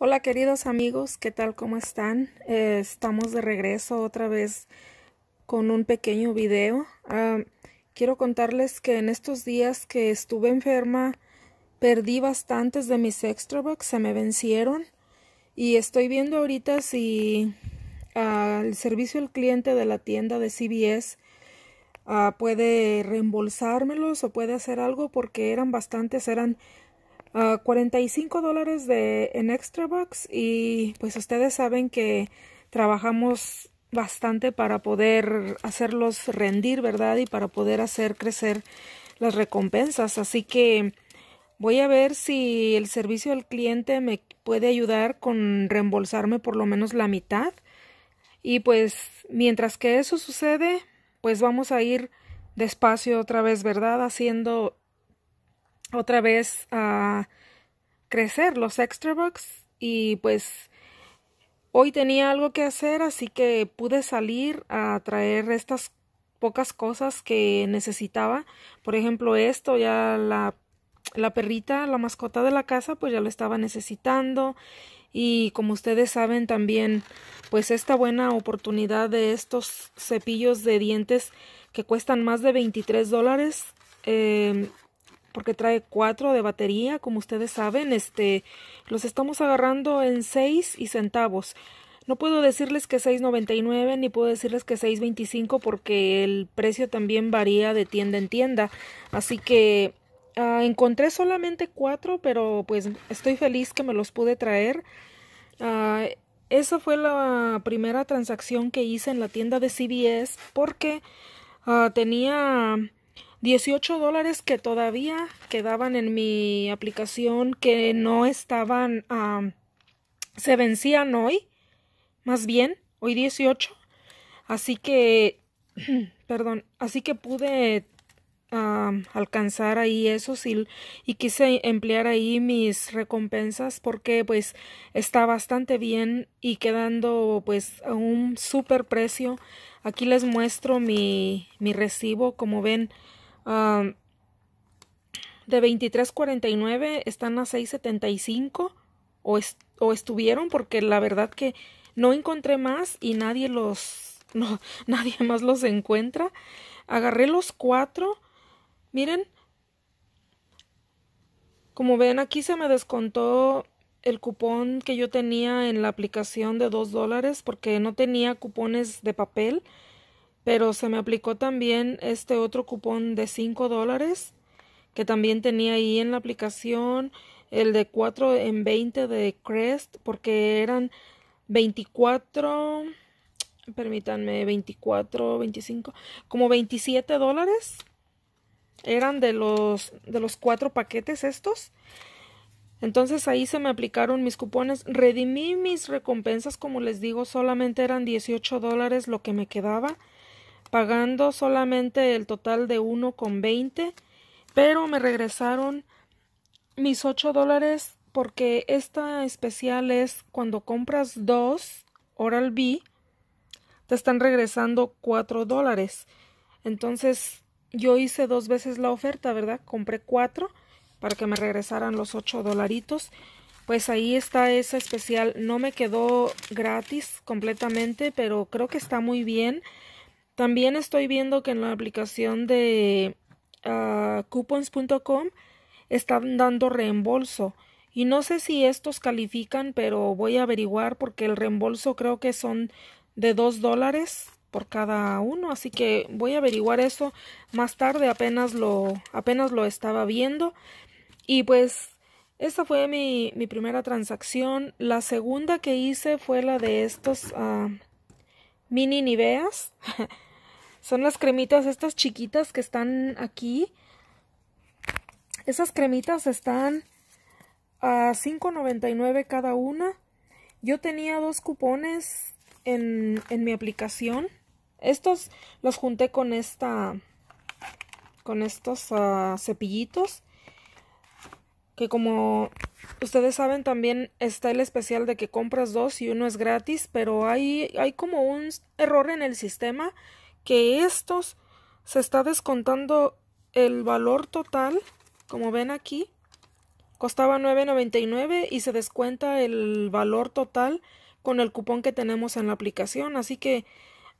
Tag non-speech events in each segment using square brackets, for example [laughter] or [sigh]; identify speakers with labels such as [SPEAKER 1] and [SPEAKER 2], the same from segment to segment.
[SPEAKER 1] Hola queridos amigos, ¿qué tal? ¿Cómo están? Eh, estamos de regreso otra vez con un pequeño video. Ah, quiero contarles que en estos días que estuve enferma perdí bastantes de mis extra bucks, se me vencieron y estoy viendo ahorita si al ah, el servicio al cliente de la tienda de CBS ah, puede reembolsármelos o puede hacer algo porque eran bastantes, eran 45 dólares de, en Extra box y pues ustedes saben que trabajamos bastante para poder hacerlos rendir, ¿verdad? Y para poder hacer crecer las recompensas. Así que voy a ver si el servicio al cliente me puede ayudar con reembolsarme por lo menos la mitad. Y pues mientras que eso sucede, pues vamos a ir despacio otra vez, ¿verdad? Haciendo otra vez a crecer los extra bucks y pues hoy tenía algo que hacer así que pude salir a traer estas pocas cosas que necesitaba por ejemplo esto ya la perrita la mascota de la casa pues ya lo estaba necesitando y como ustedes saben también pues esta buena oportunidad de estos cepillos de dientes que cuestan más de 23 dólares eh, porque trae cuatro de batería, como ustedes saben, este, los estamos agarrando en 6 y centavos. No puedo decirles que 6.99 ni puedo decirles que 6.25 porque el precio también varía de tienda en tienda. Así que ah, encontré solamente cuatro, pero pues estoy feliz que me los pude traer. Ah, esa fue la primera transacción que hice en la tienda de CBS porque ah, tenía 18 dólares que todavía quedaban en mi aplicación que no estaban, se vencían hoy, más bien, hoy 18. Así que, [clears throat] perdón, así que pude alcanzar ahí eso y, y quise emplear ahí mis recompensas porque pues está bastante bien y quedando pues a un super precio. Aquí les muestro mi, mi recibo, como ven cuarenta de 23.49 están a 6.75 o, est o estuvieron porque la verdad que no encontré más y nadie los... [laughs] No, nadie más los encuentra. Agarré los cuatro. Miren. Como ven aquí se me descontó el cupón que yo tenía en la aplicación de 2 dólares porque no tenía cupones de papel pero se me aplicó también este otro cupón de 5 dólares que también tenía ahí en la aplicación el de 4 en 20 de Crest porque eran 24 permítanme 24 25 como 27 dólares eran de los de los cuatro paquetes estos entonces ahí se me aplicaron mis cupones redimí mis recompensas como les digo solamente eran 18 dólares lo que me quedaba pagando solamente el total de 1,20. con pero me regresaron mis 8 dólares porque esta especial es cuando compras dos Oral B te están regresando cuatro dólares. Entonces yo hice dos veces la oferta, ¿verdad? Compré cuatro para que me regresaran los ocho dolaritos. Pues ahí está esa especial. No me quedó gratis completamente, pero creo que está muy bien. También estoy viendo que en la aplicación de ah, coupons.com están dando reembolso. Y no sé si estos califican, pero voy a averiguar porque el reembolso creo que son de 2 dólares por cada uno. Así que voy a averiguar eso más tarde. Apenas lo, apenas lo estaba viendo. Y pues esa fue mi, mi primera transacción. La segunda que hice fue la de estos ah, mini Niveas. [laughs] Son las cremitas estas chiquitas que están aquí. Esas cremitas están a $5.99 cada una. Yo tenía dos cupones en, en, mi aplicación. Estos los junté con esta con estos ah, cepillitos que como ustedes saben también está el especial de que compras dos y uno es gratis, pero hay, hay como un error en el sistema que estos se está descontando el valor total, como ven aquí, costaba 9.99 y se descuenta el valor total con el cupón que tenemos en la aplicación, así que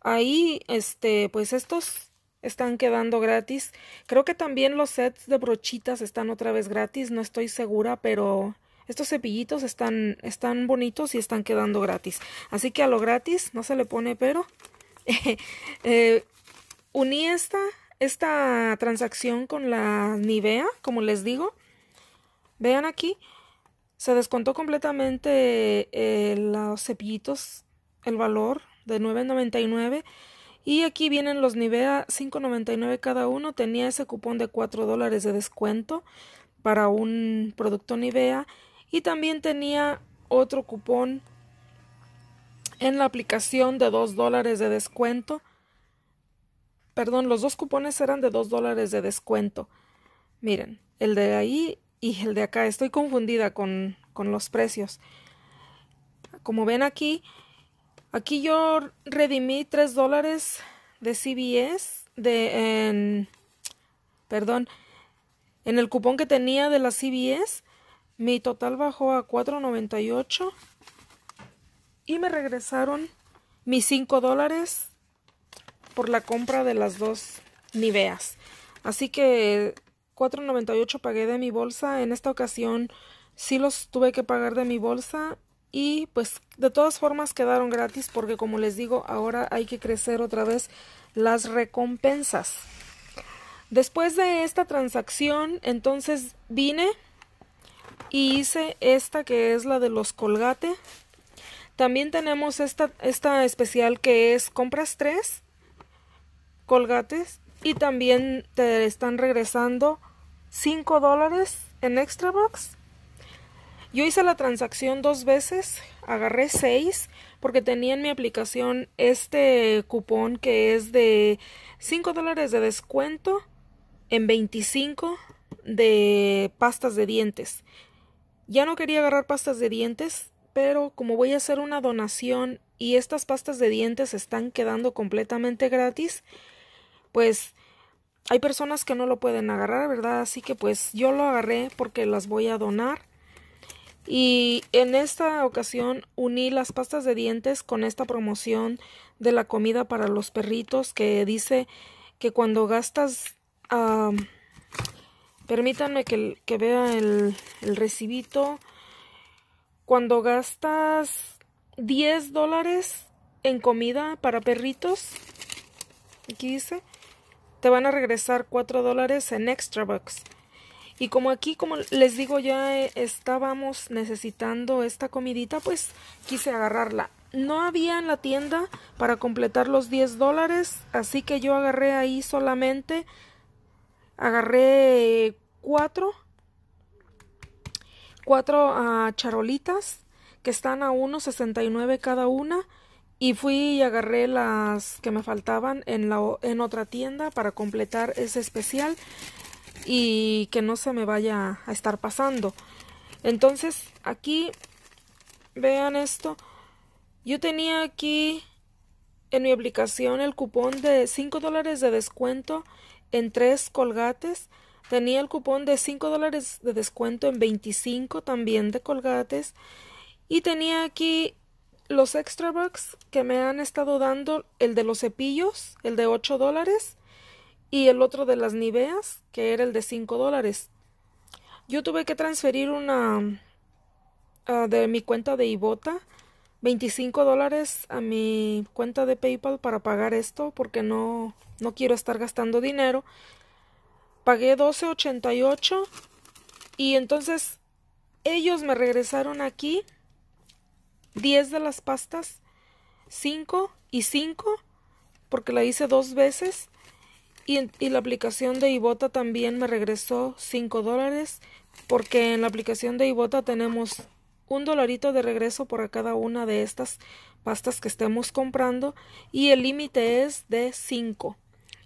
[SPEAKER 1] ahí este pues estos están quedando gratis. Creo que también los sets de brochitas están otra vez gratis, no estoy segura, pero estos cepillitos están están bonitos y están quedando gratis. Así que a lo gratis no se le pone pero [laughs] Eh, uní esta, esta transacción con la Nivea, como les digo. Vean aquí, se descontó completamente eh, los cepillitos, el valor de 9.99. Y aquí vienen los Nivea 5.99 cada uno. Tenía ese cupón de 4 dólares de descuento para un producto Nivea. Y también tenía otro cupón en la aplicación de 2 dólares de descuento. Perdón, los dos cupones eran de 2 dólares de descuento. Miren, el de ahí y el de acá. Estoy confundida con, con los precios. Como ven aquí, aquí yo redimí 3 dólares de CBS de en, perdón, en el cupón que tenía de la CBS, mi total bajó a 4.98 y me regresaron mis 5 dólares por la compra de las dos Niveas. Así que 4.98 pagué de mi bolsa. En esta ocasión sí los tuve que pagar de mi bolsa y pues de todas formas quedaron gratis porque como les digo ahora hay que crecer otra vez las recompensas. Después de esta transacción entonces vine y hice esta que es la de los colgate también tenemos esta, esta especial que es compras tres colgates y también te están regresando 5 dólares en extra box. Yo hice la transacción dos veces, agarré 6 porque tenía en mi aplicación este cupón que es de 5 dólares de descuento en 25 de pastas de dientes. Ya no quería agarrar pastas de dientes pero como voy a hacer una donación y estas pastas de dientes están quedando completamente gratis, pues hay personas que no lo pueden agarrar, ¿verdad? Así que pues yo lo agarré porque las voy a donar. Y en esta ocasión uní las pastas de dientes con esta promoción de la comida para los perritos que dice que cuando gastas... Ah, permítanme que, vea el recibito cuando gastas 10 dólares en comida para perritos, aquí dice, te van a regresar 4 dólares en extra bucks. Y como aquí, como les digo, ya eh, estábamos necesitando esta comidita, pues quise agarrarla. No había en la tienda para completar los 10 dólares, así que yo agarré ahí solamente, agarré 4 cuatro ah, charolitas que están a 1.69 cada una y fui y agarré las que me faltaban en, la, en otra tienda para completar ese especial y que no se me vaya a estar pasando. Entonces aquí, vean esto, yo tenía aquí en mi aplicación el cupón de 5 dólares de descuento en tres colgates Tenía el cupón de 5 dólares de descuento en 25 también de colgates. Y tenía aquí los extra bucks que me han estado dando, el de los cepillos, el de 8 dólares, y el otro de las Niveas, que era el de 5 dólares. Yo tuve que transferir una ah, de mi cuenta de Ibota, 25 dólares a mi cuenta de PayPal para pagar esto, porque no, no quiero estar gastando dinero pagué 12.88 y entonces ellos me regresaron aquí 10 de las pastas, 5 y 5 porque la hice dos veces y, la aplicación de Ibota también me regresó 5 dólares porque en la aplicación de Ibota tenemos un dolarito de regreso por cada una de estas pastas que estemos comprando y el límite es de 5.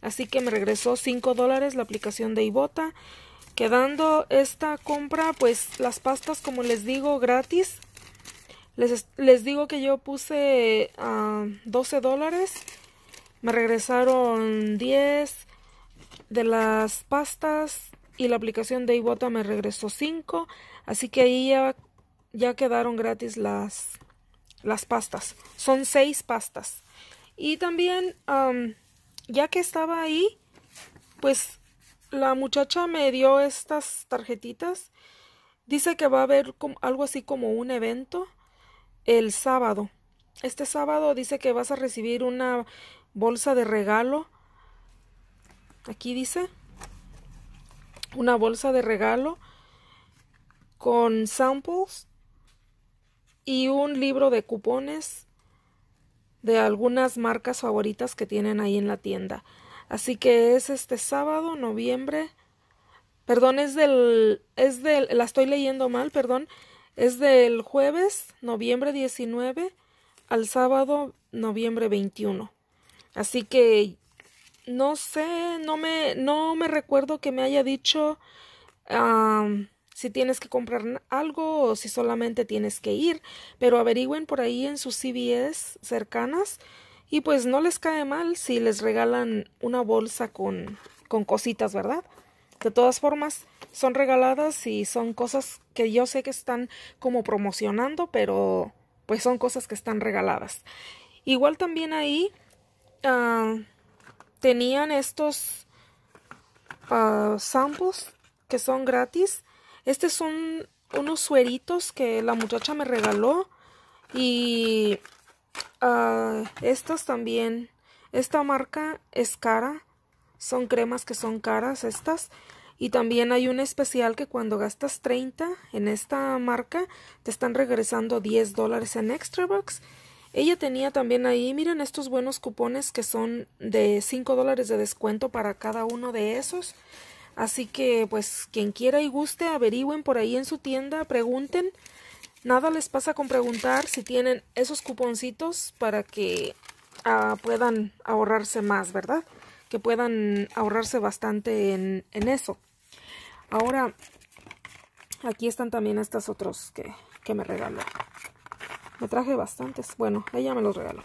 [SPEAKER 1] Así que me regresó 5 dólares la aplicación de Ibota. Quedando esta compra, pues las pastas, como les digo, gratis. Les, les digo que yo puse 12 ah, dólares. Me regresaron 10 de las pastas y la aplicación de Ibota me regresó 5. Así que ahí ya, ya quedaron gratis las, las pastas. Son 6 pastas. Y también ya que estaba ahí, pues la muchacha me dio estas tarjetitas. Dice que va a haber algo así como un evento el sábado. Este sábado dice que vas a recibir una bolsa de regalo. Aquí dice una bolsa de regalo con samples y un libro de cupones de algunas marcas favoritas que tienen ahí en la tienda. Así que es este sábado, noviembre. Perdón, es del. es del. la estoy leyendo mal, perdón. Es del jueves, noviembre 19, al sábado, noviembre 21. Así que no sé, no me, no me recuerdo que me haya dicho si tienes que comprar algo o si solamente tienes que ir, pero averigüen por ahí en sus CVS cercanas y pues no les cae mal si les regalan una bolsa con, con cositas, ¿verdad? De todas formas, son regaladas y son cosas que yo sé que están como promocionando, pero pues son cosas que están regaladas. Igual también ahí ah, tenían estos ah, samples que son gratis estos son unos sueritos que la muchacha me regaló. Y ah, estas también. Esta marca es cara. Son cremas que son caras estas. Y también hay un especial que cuando gastas 30 en esta marca te están regresando 10 dólares en extra Box. Ella tenía también ahí, miren estos buenos cupones que son de 5 dólares de descuento para cada uno de esos. Así que, pues, quien quiera y guste, averigüen por ahí en su tienda, pregunten. Nada les pasa con preguntar si tienen esos cuponcitos para que ah, puedan ahorrarse más, ¿verdad? Que puedan ahorrarse bastante en, en eso. Ahora, aquí están también estos otros que, me regaló. Me traje bastantes. Bueno, ella me los regaló.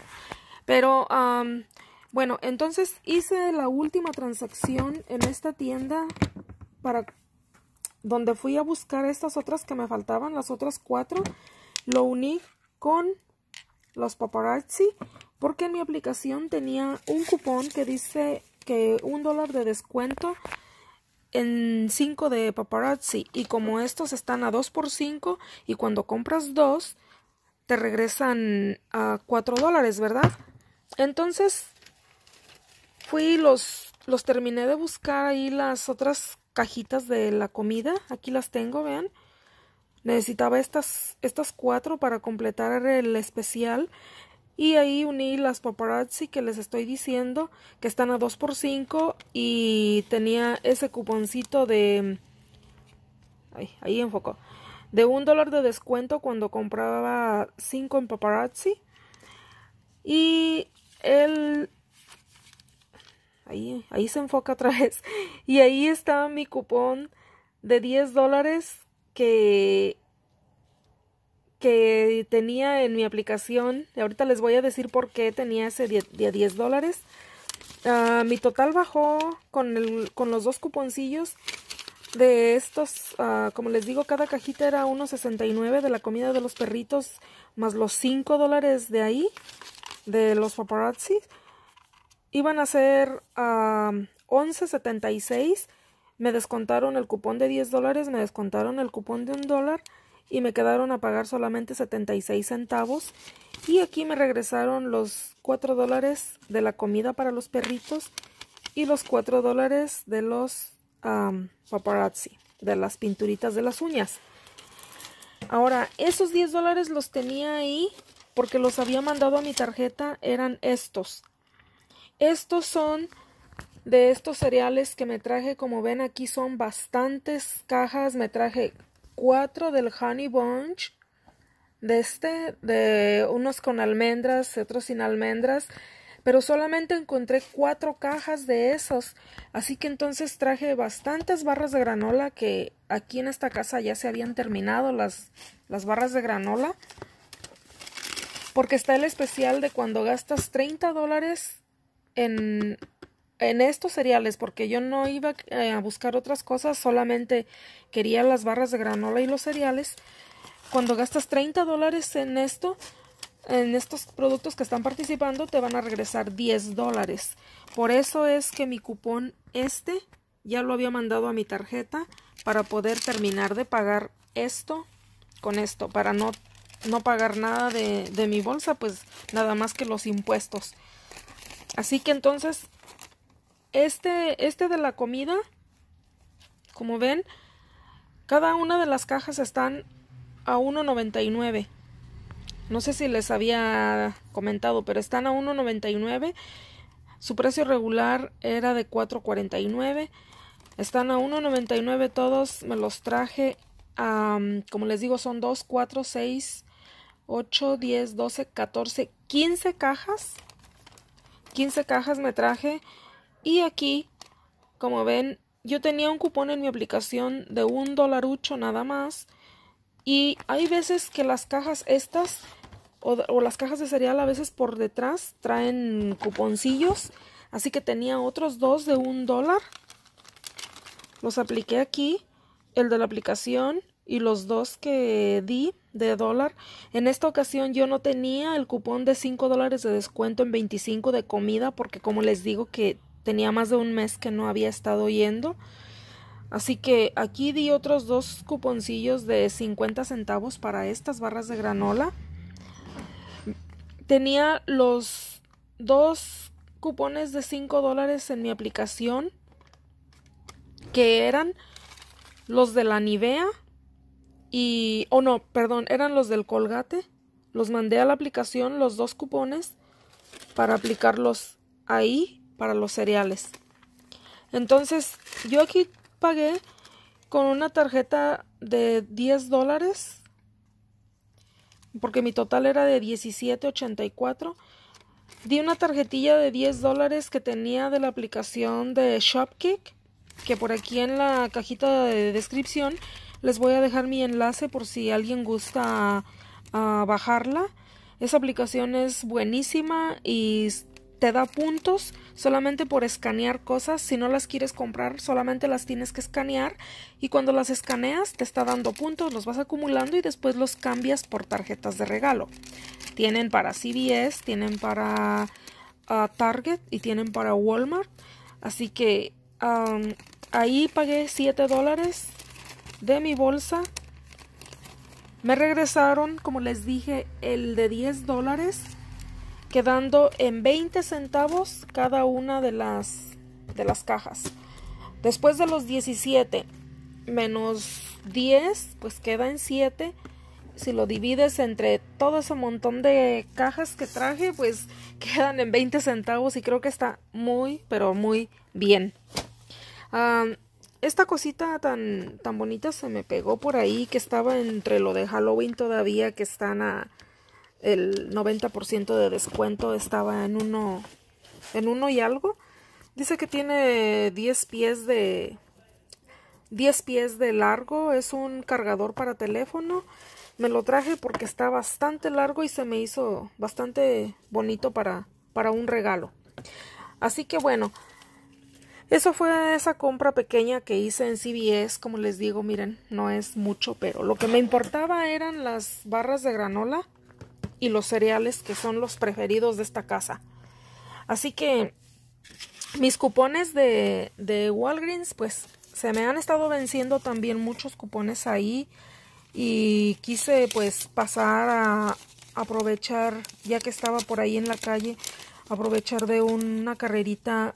[SPEAKER 1] Pero bueno, entonces hice la última transacción en esta tienda para donde fui a buscar estas otras que me faltaban, las otras cuatro. Lo uní con los paparazzi porque en mi aplicación tenía un cupón que dice que un dólar de descuento en 5 de paparazzi y como estos están a 2 por 5 y cuando compras dos te regresan a 4 dólares, ¿verdad? Entonces fui los, los terminé de buscar ahí las otras cajitas de la comida. Aquí las tengo, vean. Necesitaba estas, estas cuatro para completar el especial. Y ahí uní las paparazzi que les estoy diciendo que están a 2 por 5 y tenía ese cuponcito de... ahí enfocó. De un dólar de descuento cuando compraba 5 en paparazzi. Y el Ahí, ahí se enfoca otra [laughs] vez. Y ahí está mi cupón de 10 dólares que, que tenía en mi aplicación. y Ahorita les voy a decir por qué tenía ese de 10 dólares. Ah, mi total bajó con, los dos cuponcillos de estos, ah, como les digo, cada cajita era 1.69 de la comida de los perritos, más los 5 dólares de ahí, de los paparazzi iban a ser a 11.76. Me descontaron el cupón de 10 dólares, me descontaron el cupón de un dólar y me quedaron a pagar solamente 76 centavos. Y aquí me regresaron los 4 dólares de la comida para los perritos y los 4 dólares de los paparazzi, de las pinturitas de las uñas. Ahora, esos 10 dólares los tenía ahí porque los había mandado a mi tarjeta, eran estos. Estos son de estos cereales que me traje, como ven aquí son bastantes cajas, me traje cuatro del Honey Bunch, de este, de unos con almendras, otros sin almendras, pero solamente encontré cuatro cajas de esos, así que entonces traje bastantes barras de granola que aquí en esta casa ya se habían terminado las, las barras de granola, porque está el especial de cuando gastas 30 dólares en, estos cereales porque yo no iba eh, a buscar otras cosas, solamente quería las barras de granola y los cereales. Cuando gastas 30 dólares en esto, en estos productos que están participando, te van a regresar 10 dólares. Por eso es que mi cupón este ya lo había mandado a mi tarjeta para poder terminar de pagar esto con esto, para no, no pagar nada de, de mi bolsa, pues nada más que los impuestos. Así que entonces, este, este, de la comida, como ven, cada una de las cajas están a 1.99. No sé si les había comentado, pero están a 1.99. Su precio regular era de 4.49. Están a 1.99 todos. Me los traje, como les digo, son 2, 4, 6, 8, 10, 12, 14, 15 cajas. 15 cajas me traje y aquí, como ven, yo tenía un cupón en mi aplicación de un dolarucho nada más y hay veces que las cajas estas o, o, las cajas de cereal a veces por detrás traen cuponcillos. Así que tenía otros dos de un dólar. Los apliqué aquí. El de la aplicación y los dos que di de dólar. En esta ocasión yo no tenía el cupón de 5 dólares de descuento en 25 de comida porque como les digo que tenía más de un mes que no había estado yendo. Así que aquí di otros dos cuponcillos de 50 centavos para estas barras de granola. Tenía los dos cupones de 5 dólares en mi aplicación que eran los de la Nivea y... oh no, perdón, eran los del colgate. Los mandé a la aplicación, los dos cupones, para aplicarlos ahí para los cereales. Entonces, yo aquí pagué con una tarjeta de 10 dólares, porque mi total era de 17.84. Di una tarjetilla de 10 dólares que tenía de la aplicación de Shopkick, que por aquí en la cajita de descripción les voy a dejar mi enlace por si alguien gusta bajarla. Esa aplicación es buenísima y te da puntos solamente por escanear cosas. Si no las quieres comprar, solamente las tienes que escanear. Y cuando las escaneas, te está dando puntos, los vas acumulando y después los cambias por tarjetas de regalo. Tienen para CBS, tienen para ah, Target y tienen para Walmart. Así que ahí pagué 7 dólares de mi bolsa. Me regresaron, como les dije, el de 10 dólares, quedando en 20 centavos cada una de las, de las cajas. Después de los 17 menos 10, pues queda en 7. Si lo divides entre todo ese montón de cajas que traje, pues [laughs] quedan en 20 centavos y creo que está muy, pero muy bien. Ah, esta cosita tan, tan bonita se me pegó por ahí, que estaba entre lo de Halloween todavía, que están a el 90% de descuento, estaba en uno, en uno y algo. Dice que tiene 10 pies de 10 pies de largo, es un cargador para teléfono. Me lo traje porque está bastante largo y se me hizo bastante bonito para para un regalo. Así que bueno, eso fue esa compra pequeña que hice en CBS, como les digo, miren, no es mucho, pero lo que me importaba eran las barras de granola y los cereales que son los preferidos de esta casa. Así que mis cupones de, Walgreens, pues se me han estado venciendo también muchos cupones ahí y quise pues pasar a aprovechar, ya que estaba por ahí en la calle, aprovechar de una carrerita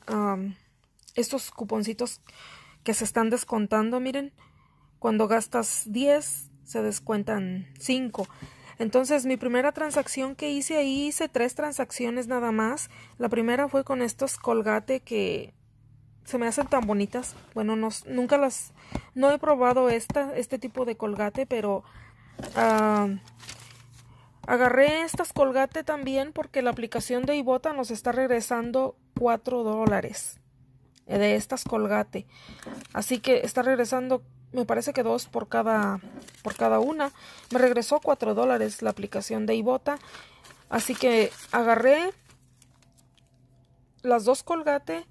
[SPEAKER 1] estos cuponcitos que se están descontando, miren, cuando gastas 10 se descuentan 5. Entonces mi primera transacción que hice ahí, hice tres transacciones nada más. La primera fue con estos colgate que se me hacen tan bonitas. Bueno, no, nunca las, no he probado esta, este tipo de colgate, pero ah, agarré estas colgate también porque la aplicación de Ibota nos está regresando 4 dólares de estas colgate. Así que está regresando, me parece que dos por cada, por cada una. Me regresó cuatro dólares la aplicación de Ibota. Así que agarré las dos colgate.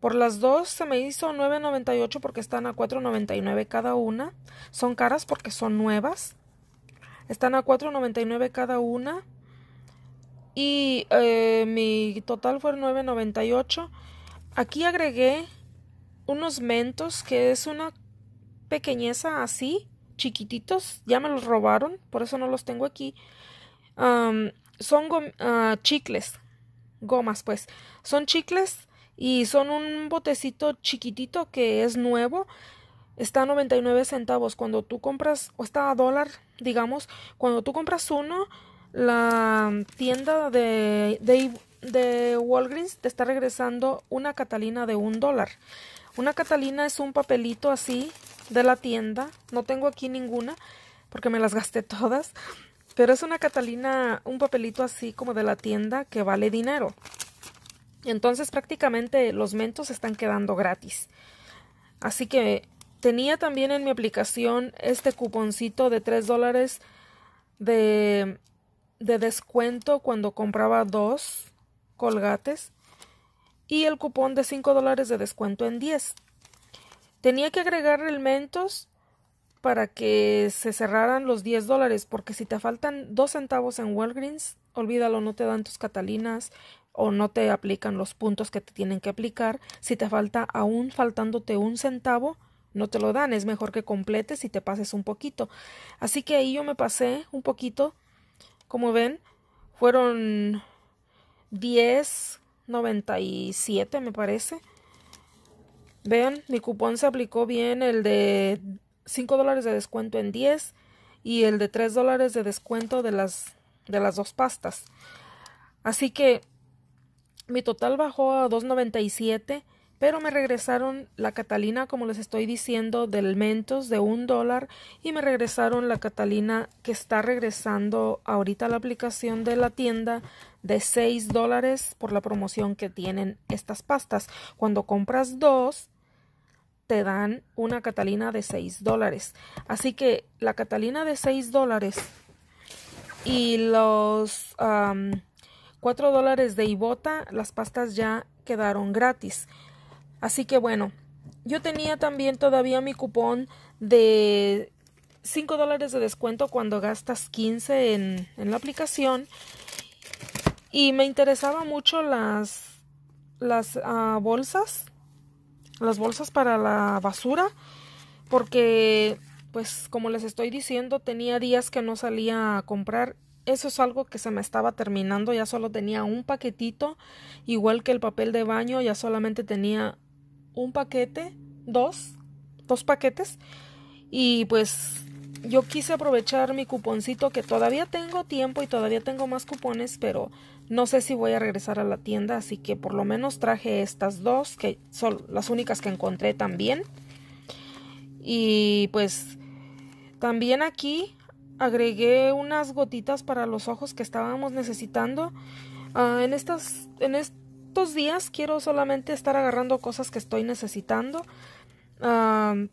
[SPEAKER 1] Por las dos se me hizo 9.98 porque están a 4.99 cada una. Son caras porque son nuevas. Están a 4.99 cada una. Y eh, mi total fue 9.98. Aquí agregué unos mentos, que es una pequeñeza así, chiquititos, ya me los robaron, por eso no los tengo aquí. son ah, chicles, gomas pues, son chicles y son un botecito chiquitito que es nuevo. Está a 99 centavos. Cuando tú compras, o está a dólar, digamos, cuando tú compras uno, la tienda de, de, Walgreens te está regresando una Catalina de un dólar. Una Catalina es un papelito así de la tienda. No tengo aquí ninguna porque me las gasté todas. Pero es una Catalina, un papelito así como de la tienda que vale dinero. Entonces prácticamente los mentos están quedando gratis. Así que tenía también en mi aplicación este cuponcito de 3 dólares de de descuento cuando compraba dos colgates y el cupón de 5 dólares de descuento en 10. Tenía que agregar elementos para que se cerraran los 10 dólares, porque si te faltan 2 centavos en Walgreens, olvídalo, no te dan tus catalinas o no te aplican los puntos que te tienen que aplicar. Si te falta aún faltándote un centavo, no te lo dan. Es mejor que completes y te pases un poquito. Así que ahí yo me pasé un poquito como ven, fueron 10.97 me parece. Vean, mi cupón se aplicó bien, el de 5 dólares de descuento en 10 y el de 3 dólares de descuento de las, de las dos pastas. Así que mi total bajó a 2.97 pero me regresaron la Catalina, como les estoy diciendo, del Mentos de un dólar y me regresaron la Catalina que está regresando ahorita a la aplicación de la tienda de 6 dólares por la promoción que tienen estas pastas. Cuando compras dos, te dan una Catalina de 6 dólares. Así que la Catalina de 6 dólares y los cuatro 4 dólares de Ibota, las pastas ya quedaron gratis. Así que bueno, yo tenía también todavía mi cupón de 5 dólares de descuento cuando gastas 15 en, la aplicación. Y me interesaba mucho las, las ah, bolsas, las bolsas para la basura, porque pues como les estoy diciendo, tenía días que no salía a comprar. Eso es algo que se me estaba terminando, ya solo tenía un paquetito, igual que el papel de baño, ya solamente tenía un paquete, dos, dos paquetes. Y pues yo quise aprovechar mi cuponcito que todavía tengo tiempo y todavía tengo más cupones, pero no sé si voy a regresar a la tienda, así que por lo menos traje estas dos, que son las únicas que encontré también. Y pues también aquí agregué unas gotitas para los ojos que estábamos necesitando. Ah, en estas, en este estos días quiero solamente estar agarrando cosas que estoy necesitando. más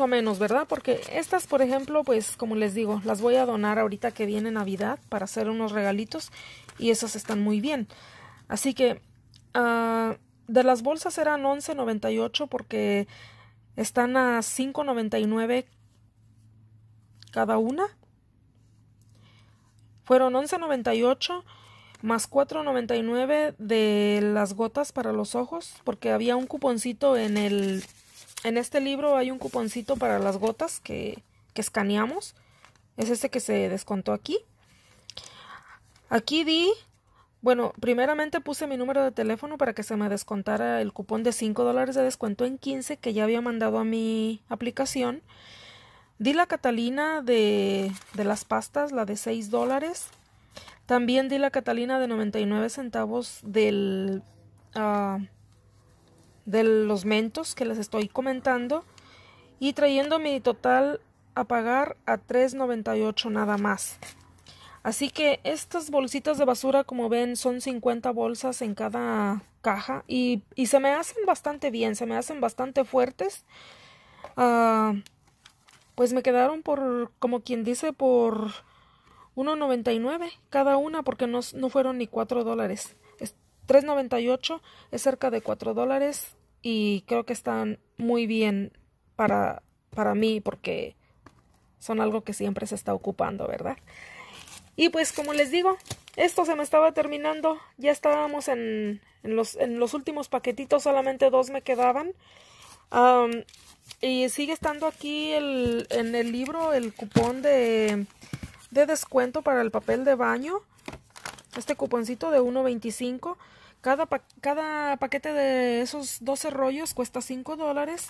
[SPEAKER 1] o menos, ¿verdad? Porque estas, por ejemplo, pues como les digo, las voy a donar ahorita que viene Navidad para hacer unos regalitos y esas están muy bien. Así que ah, de las bolsas eran 11.98 porque están a 5.99 cada una. Fueron 11.98 más 4.99 de las gotas para los ojos, porque había un cuponcito en el en este libro hay un cuponcito para las gotas que, que escaneamos. Es este que se descontó aquí. Aquí di, bueno, primeramente puse mi número de teléfono para que se me descontara el cupón de 5 dólares de descuento en 15 que ya había mandado a mi aplicación. Di la Catalina de, de las pastas, la de 6 dólares. También di la Catalina de 99 centavos del, ah, de los mentos que les estoy comentando y trayendo mi total a pagar a 3.98 nada más. Así que estas bolsitas de basura, como ven, son 50 bolsas en cada caja y, se me hacen bastante bien, se me hacen bastante fuertes. Ah, pues me quedaron por, como quien dice, por 1.99 cada una porque no, no fueron ni 4 dólares. 3.98 es cerca de 4 dólares y creo que están muy bien para, para mí porque son algo que siempre se está ocupando, ¿verdad? Y pues como les digo, esto se me estaba terminando, ya estábamos en, en, los, en los, últimos paquetitos, solamente dos me quedaban. y sigue estando aquí en el libro el cupón de de descuento para el papel de baño. Este cuponcito de 1.25. Cada, cada paquete de esos 12 rollos cuesta 5 dólares.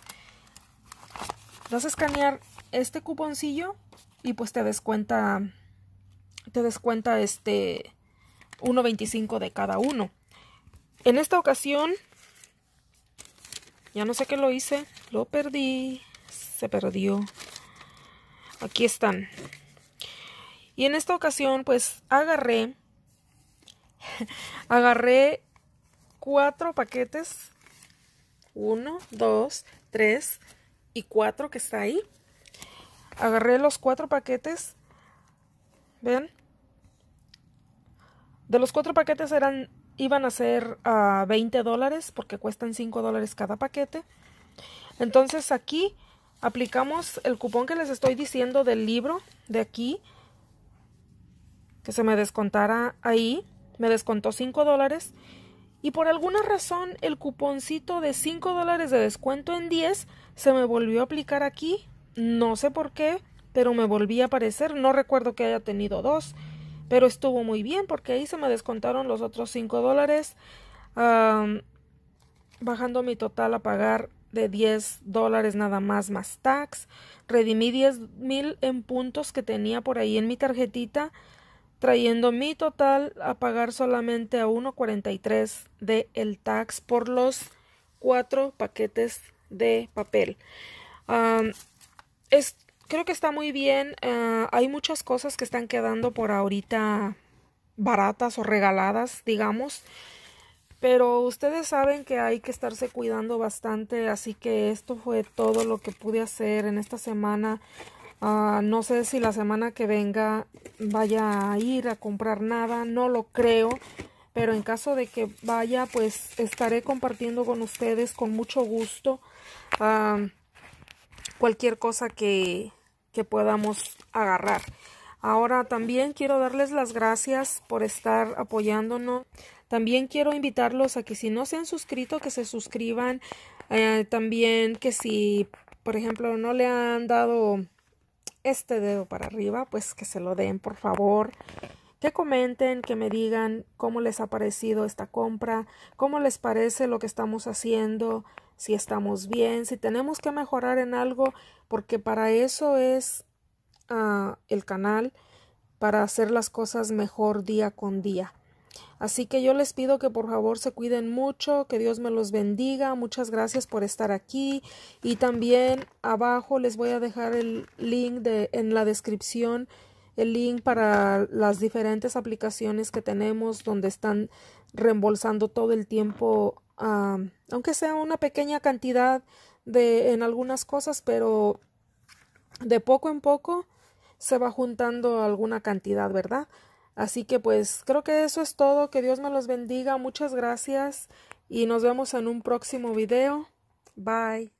[SPEAKER 1] Vas a escanear este cuponcillo y pues te descuenta te descuenta este 1.25 de cada uno. En esta ocasión ya no sé qué lo hice, lo perdí, se perdió. Aquí están. Y en esta ocasión, pues agarré, [laughs] agarré cuatro paquetes. Uno, dos, tres y cuatro que está ahí. Agarré los cuatro paquetes. ¿Ven? De los cuatro paquetes eran, iban a ser a ah, 20 dólares porque cuestan 5 dólares cada paquete. Entonces aquí aplicamos el cupón que les estoy diciendo del libro de aquí que se me descontara ahí. Me descontó 5 dólares. Y por alguna razón el cuponcito de 5 dólares de descuento en 10 se me volvió a aplicar aquí. No sé por qué, pero me volví a aparecer. No recuerdo que haya tenido dos. Pero estuvo muy bien porque ahí se me descontaron los otros 5 dólares. bajando mi total a pagar de 10 dólares nada más más tax. Redimí 10 mil en puntos que tenía por ahí en mi tarjetita trayendo mi total a pagar solamente a 1.43 de el tax por los cuatro paquetes de papel. es, creo que está muy bien. Eh, hay muchas cosas que están quedando por ahorita baratas o regaladas, digamos. Pero ustedes saben que hay que estarse cuidando bastante, así que esto fue todo lo que pude hacer en esta semana. Ah, no sé si la semana que venga vaya a ir a comprar nada, no lo creo, pero en caso de que vaya, pues estaré compartiendo con ustedes con mucho gusto ah, cualquier cosa que, podamos agarrar. Ahora también quiero darles las gracias por estar apoyándonos. También quiero invitarlos a que si no se han suscrito, que se suscriban. Eh, también que si, por ejemplo, no le han dado este dedo para arriba, pues que se lo den, por favor. Que comenten, que me digan cómo les ha parecido esta compra, cómo les parece lo que estamos haciendo, si estamos bien, si tenemos que mejorar en algo, porque para eso es ah, el canal, para hacer las cosas mejor día con día. Así que yo les pido que por favor se cuiden mucho, que Dios me los bendiga. Muchas gracias por estar aquí. Y también abajo les voy a dejar el link de, en la descripción, el link para las diferentes aplicaciones que tenemos donde están reembolsando todo el tiempo, aunque sea una pequeña cantidad de, en algunas cosas, pero de poco en poco se va juntando alguna cantidad, ¿verdad? Así que pues creo que eso es todo, que Dios me los bendiga, muchas gracias y nos vemos en un próximo video. Bye.